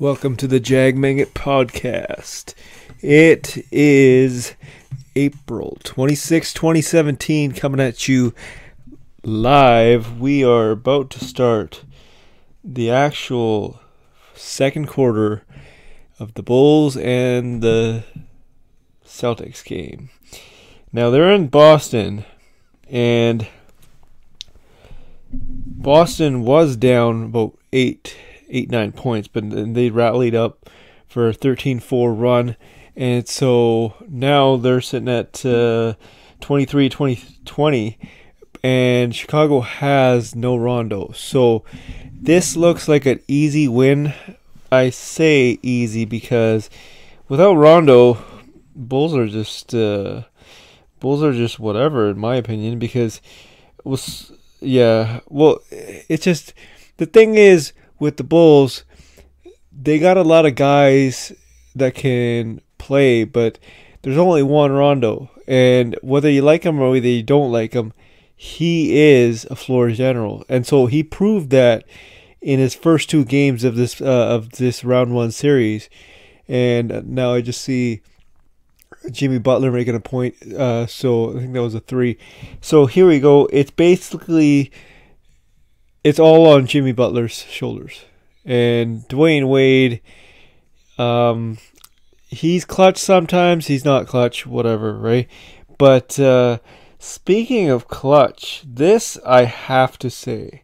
Welcome to the Jag Mangot Podcast. It is April 26, 2017, coming at you live. We are about to start the actual second quarter of the Bulls and the Celtics game. Now they're in Boston, and Boston was down about eight eight nine points, but they rallied up for a 13-4 run, and so now they're sitting at 23-20-20, uh, and Chicago has no Rondo. So this looks like an easy win. I say easy because without Rondo, Bulls are just uh, Bulls are just whatever in my opinion because was yeah well it's just the thing is with the Bulls, they got a lot of guys that can play, but there's only one Rondo. And whether you like him or whether you don't like him, he is a floor general. And so he proved that in his first two games of this uh, of this round one series. And now I just see Jimmy Butler making a point. Uh, so I think that was a three. So here we go. It's basically it's all on Jimmy Butler's shoulders. And Dwayne Wade, um, he's clutch sometimes, he's not clutch, whatever, right? But uh, speaking of clutch, this I have to say.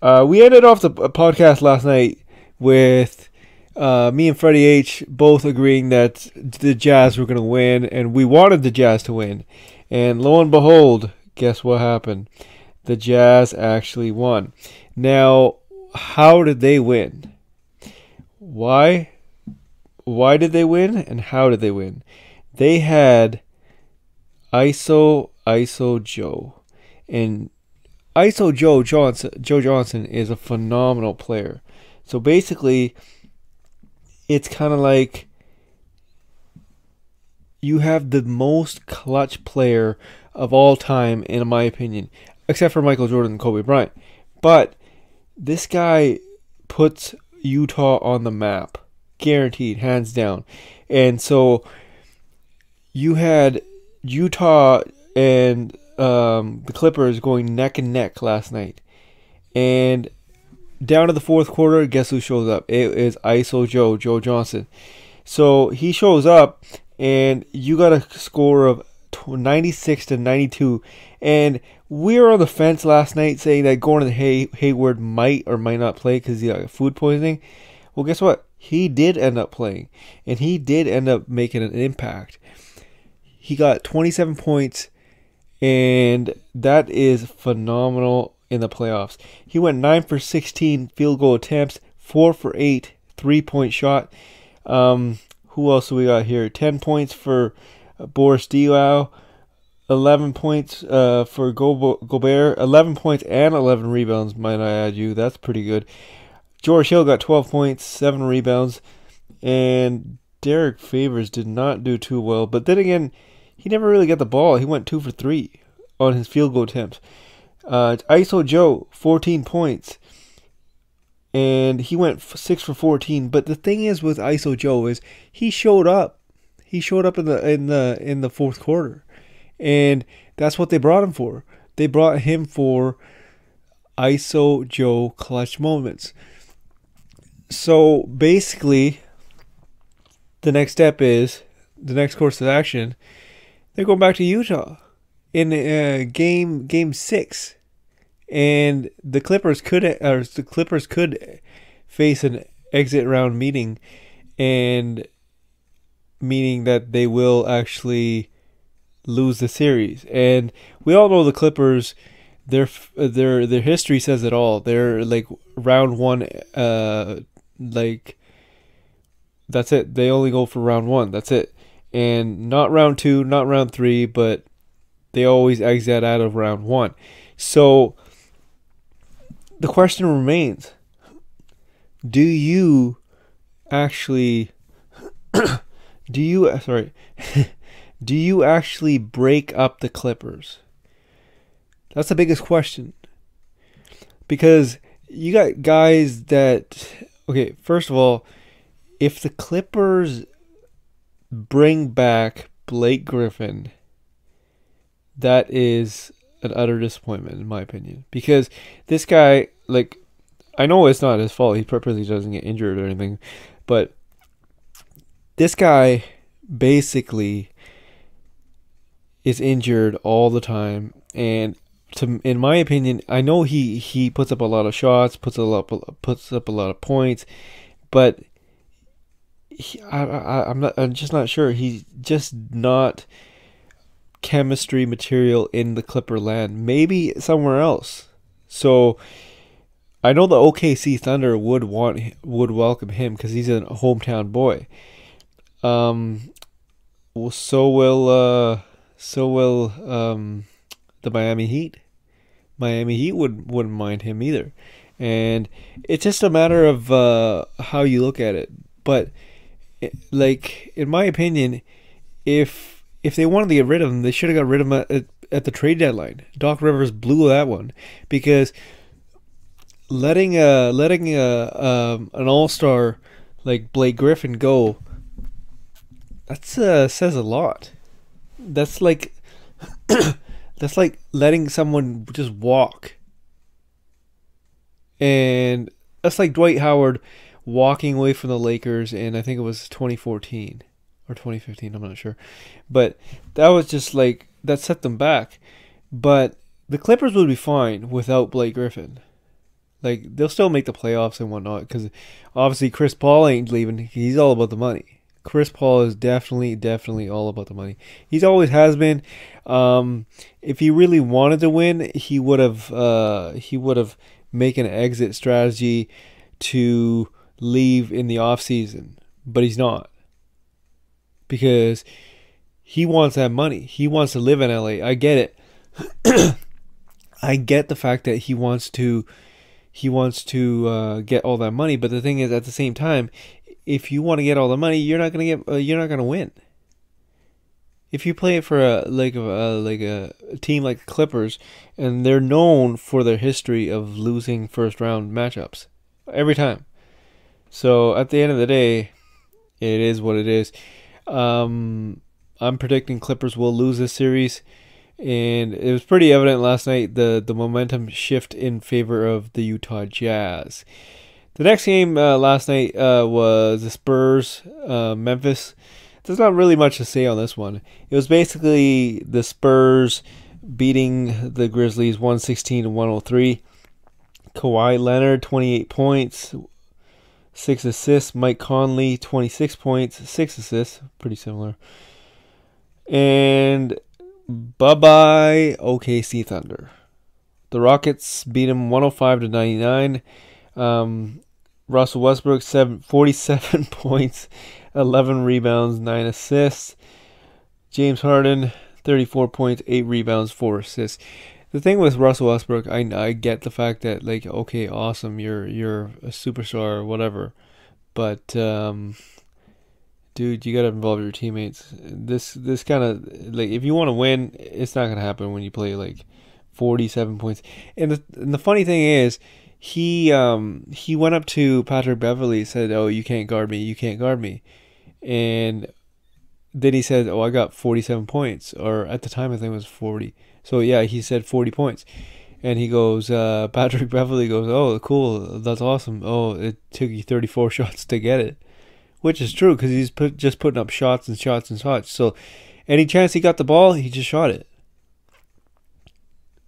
Uh, we ended off the podcast last night with uh, me and Freddie H both agreeing that the Jazz were going to win, and we wanted the Jazz to win. And lo and behold, guess what happened? the Jazz actually won. Now, how did they win? Why? Why did they win and how did they win? They had ISO ISO Joe and ISO Joe Johnson Joe Johnson is a phenomenal player. So basically it's kind of like you have the most clutch player of all time in my opinion except for Michael Jordan and Kobe Bryant. But this guy puts Utah on the map, guaranteed, hands down. And so you had Utah and um, the Clippers going neck and neck last night. And down to the fourth quarter, guess who shows up? It is ISO Joe, Joe Johnson. So he shows up, and you got a score of 96 to 92. And we were on the fence last night saying that Gordon Hay- Hayward might or might not play because he got food poisoning. Well, guess what? He did end up playing, and he did end up making an impact. He got 27 points, and that is phenomenal in the playoffs. He went 9 for 16 field goal attempts, 4 for 8 three point shot. Um, who else we got here? 10 points for Boris Diaw, 11 points uh, for Go- Gobert, 11 points and 11 rebounds, might I add you. That's pretty good. George Hill got 12 points, 7 rebounds, and Derek Favors did not do too well. But then again, he never really got the ball. He went 2 for 3 on his field goal attempts. Uh, ISO Joe, 14 points, and he went 6 for 14. But the thing is with ISO Joe is he showed up he showed up in the in the in the fourth quarter, and that's what they brought him for. They brought him for ISO Joe clutch moments. So basically, the next step is the next course of action. They're going back to Utah in uh, game game six, and the Clippers could or the Clippers could face an exit round meeting, and meaning that they will actually lose the series. And we all know the Clippers, their their their history says it all. They're like round one, uh, like that's it. They only go for round one. That's it, and not round two, not round three, but they always exit out of round one. So the question remains: Do you actually do you uh, sorry? do you actually break up the Clippers? That's the biggest question. Because you got guys that okay, first of all, if the Clippers bring back Blake Griffin, that is an utter disappointment in my opinion because this guy like I know it's not his fault. He purposely doesn't get injured or anything, but this guy basically is injured all the time and to in my opinion I know he he puts up a lot of shots puts a lot puts up a lot of points but he, I, I I'm not I'm just not sure he's just not chemistry material in the Clipper land maybe somewhere else so I know the OKC Thunder would want would welcome him cuz he's a hometown boy um, so will uh, so will um, the Miami Heat. Miami Heat would wouldn't mind him either, and it's just a matter of uh, how you look at it. But it, like in my opinion, if if they wanted to get rid of him, they should have got rid of him at, at the trade deadline. Doc Rivers blew that one because letting a letting a um, an all star like Blake Griffin go that uh, says a lot. That's like that's like letting someone just walk. And that's like Dwight Howard walking away from the Lakers and I think it was 2014 or 2015, I'm not sure. But that was just like that set them back. But the Clippers would be fine without Blake Griffin. Like they'll still make the playoffs and whatnot because obviously Chris Paul ain't leaving. He's all about the money. Chris Paul is definitely, definitely all about the money. He's always has been. Um, if he really wanted to win, he would have uh, he would have make an exit strategy to leave in the off season, but he's not because he wants that money. He wants to live in LA. I get it. I get the fact that he wants to he wants to uh, get all that money, but the thing is, at the same time, if you want to get all the money, you're not gonna get uh, you're not gonna win. If you play it for a like a uh, like a, team like Clippers, and they're known for their history of losing first round matchups every time. So at the end of the day, it is what it is. Um, I'm predicting Clippers will lose this series, and it was pretty evident last night the the momentum shift in favor of the Utah Jazz. The next game uh, last night uh, was the Spurs uh, Memphis. There's not really much to say on this one. It was basically the Spurs beating the Grizzlies 116 to 103. Kawhi Leonard 28 points, 6 assists. Mike Conley 26 points, 6 assists. Pretty similar. And bye bye OKC Thunder. The Rockets beat them 105 to 99. Um, Russell Westbrook, seven, 47 points, 11 rebounds, 9 assists. James Harden, 34 points, 8 rebounds, 4 assists. The thing with Russell Westbrook, I, I get the fact that, like, okay, awesome, you're, you're a superstar or whatever. But, um, dude, you got to involve your teammates. This, this kind of, like, if you want to win, it's not going to happen when you play, like, 47 points. And the, and the funny thing is, he um he went up to Patrick Beverly said, "Oh, you can't guard me. You can't guard me," and then he said, "Oh, I got forty seven points, or at the time I think it was forty. So yeah, he said forty points." And he goes, uh, Patrick Beverly goes, oh, cool, that's awesome. Oh, it took you 34 shots to get it, which is true because he's put, just putting up shots and shots and shots. So any chance he got the ball, he just shot it.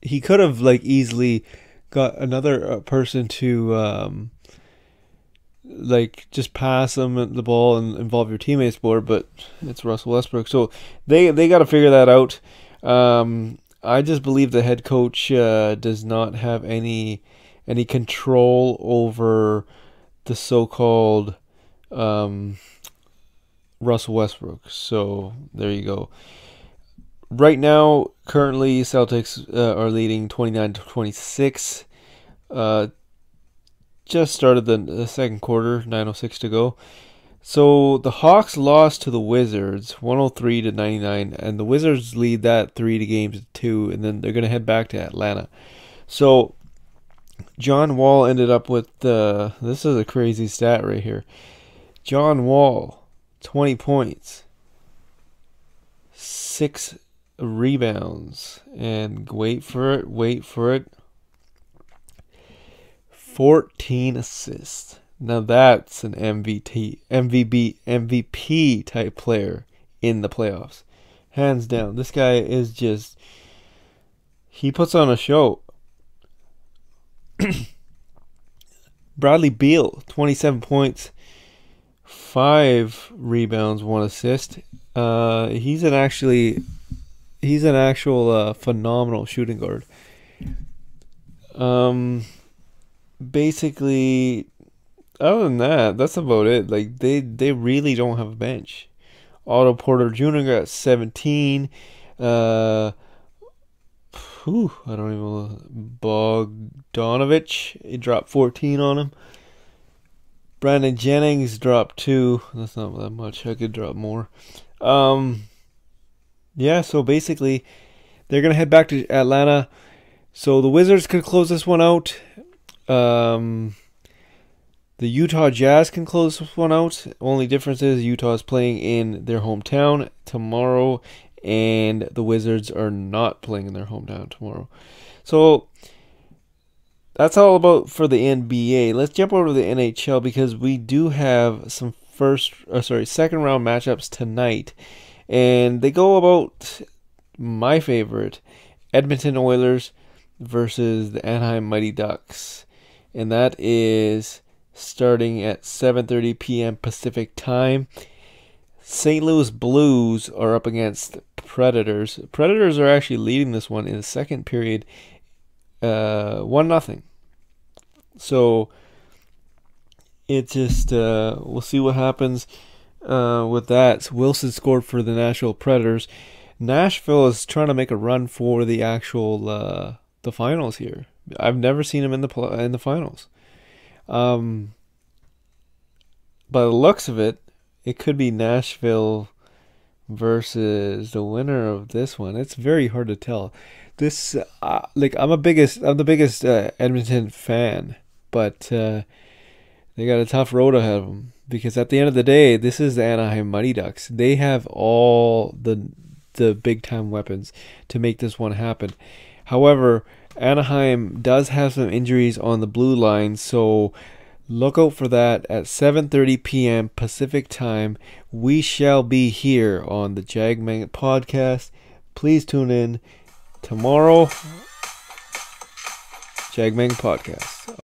He could have like easily got another uh, person to um, like just pass them the ball and involve your teammates more, but it's Russell Westbrook. So they they got to figure that out. Um, I just believe the head coach uh, does not have any any control over the so-called um, Russell Westbrook. So there you go. Right now, Currently, Celtics uh, are leading 29 to 26. Uh, just started the, the second quarter, 9:06 to go. So the Hawks lost to the Wizards, 103 to 99, and the Wizards lead that three to games two, and then they're going to head back to Atlanta. So John Wall ended up with uh, this is a crazy stat right here. John Wall, 20 points, six rebounds. And wait for it, wait for it. 14 assists. Now that's an MVP, MVP, MVP type player in the playoffs. Hands down. This guy is just he puts on a show. Bradley Beal, 27 points, 5 rebounds, 1 assist. Uh, he's an actually he's an actual uh, phenomenal shooting guard. Um, basically, other than that, that's about it. Like they they really don't have a bench. Otto Porter Jr. got 17. Uh, whew, I don't even. Bogdanovich he dropped 14 on him. Brandon Jennings dropped two. That's not that much. I could drop more. Um, yeah, so basically, they're going to head back to Atlanta. So the Wizards could close this one out. Um, the Utah Jazz can close this one out. Only difference is Utah is playing in their hometown tomorrow, and the Wizards are not playing in their hometown tomorrow. So that's all about for the NBA. Let's jump over to the NHL because we do have some first, or uh, sorry, second round matchups tonight and they go about my favorite Edmonton Oilers versus the Anaheim Mighty Ducks, and that is starting at 7:30 p.m. Pacific time. St. Louis Blues are up against Predators. Predators are actually leading this one in the second period, uh, one nothing. So it just uh, we'll see what happens uh, with that. Wilson scored for the Nashville Predators. Nashville is trying to make a run for the actual uh, the finals here. I've never seen them in the in the finals. Um, by the looks of it, it could be Nashville versus the winner of this one. It's very hard to tell. This uh, like I'm a biggest I'm the biggest uh, Edmonton fan, but uh, they got a tough road ahead of them because at the end of the day, this is the Anaheim Mighty Ducks. They have all the the big time weapons to make this one happen. However, Anaheim does have some injuries on the blue line, so look out for that at 7:30 p.m. Pacific time. We shall be here on the Jag Magnet podcast. Please tune in tomorrow. Jag Magnet podcast.